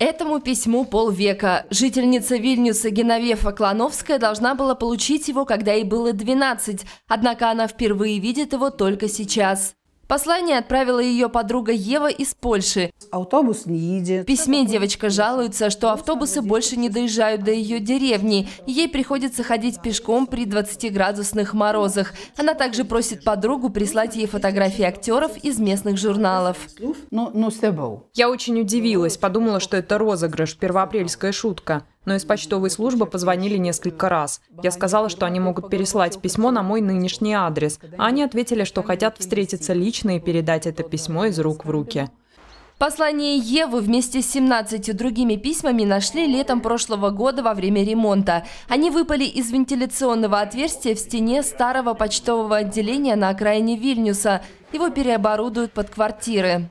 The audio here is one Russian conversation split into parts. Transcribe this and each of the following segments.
Этому письму полвека. Жительница Вильнюса Геновефа Клановская должна была получить его, когда ей было 12, однако она впервые видит его только сейчас. Послание отправила ее подруга Ева из Польши. Автобус не едет. В письме девочка жалуется, что автобусы больше не доезжают до ее деревни. Ей приходится ходить пешком при 20-градусных морозах. Она также просит подругу прислать ей фотографии актеров из местных журналов. Ну, ну, Я очень удивилась, подумала, что это розыгрыш, первоапрельская шутка но из почтовой службы позвонили несколько раз. Я сказала, что они могут переслать письмо на мой нынешний адрес, а они ответили, что хотят встретиться лично и передать это письмо из рук в руки. Послание Евы вместе с 17 другими письмами нашли летом прошлого года во время ремонта. Они выпали из вентиляционного отверстия в стене старого почтового отделения на окраине Вильнюса. Его переоборудуют под квартиры.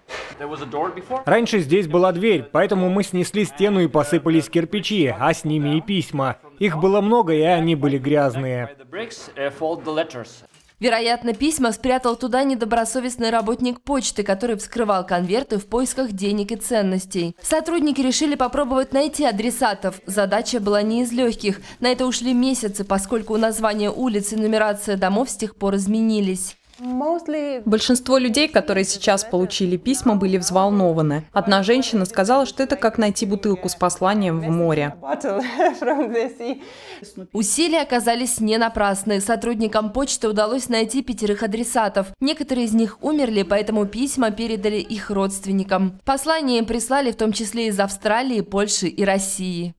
Раньше здесь была дверь, поэтому мы снесли стену и посыпались кирпичи, а с ними и письма. Их было много, и они были грязные. Uh, Вероятно, письма спрятал туда недобросовестный работник почты, который вскрывал конверты в поисках денег и ценностей. Сотрудники решили попробовать найти адресатов. Задача была не из легких. На это ушли месяцы, поскольку у названия улиц и нумерация домов с тех пор изменились. Большинство людей, которые сейчас получили письма, были взволнованы. Одна женщина сказала, что это как найти бутылку с посланием в море. Усилия оказались не напрасны. Сотрудникам почты удалось найти пятерых адресатов. Некоторые из них умерли, поэтому письма передали их родственникам. Послание им прислали в том числе из Австралии, Польши и России.